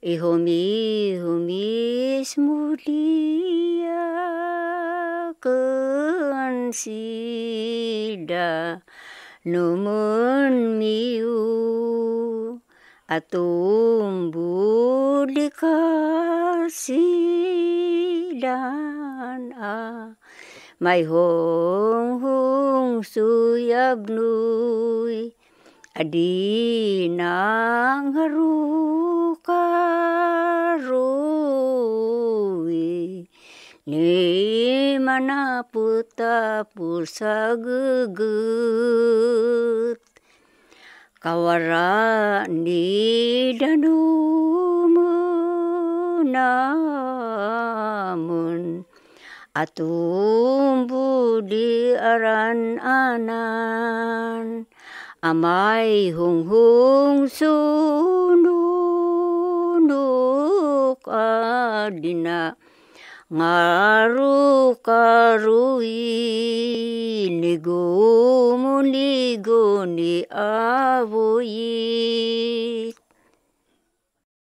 Εγώ μη μη σμουλία κονσίδα νομούν μιού ατούμ βουλικά σίδαν α Μαϊ χόμ χόμ σου αδίναν χαρούν Ilmana puta pusagugut Kawara ni danumu namun Atumbu di aran anan Amai hung hung sununuk adina nga ru ka ru i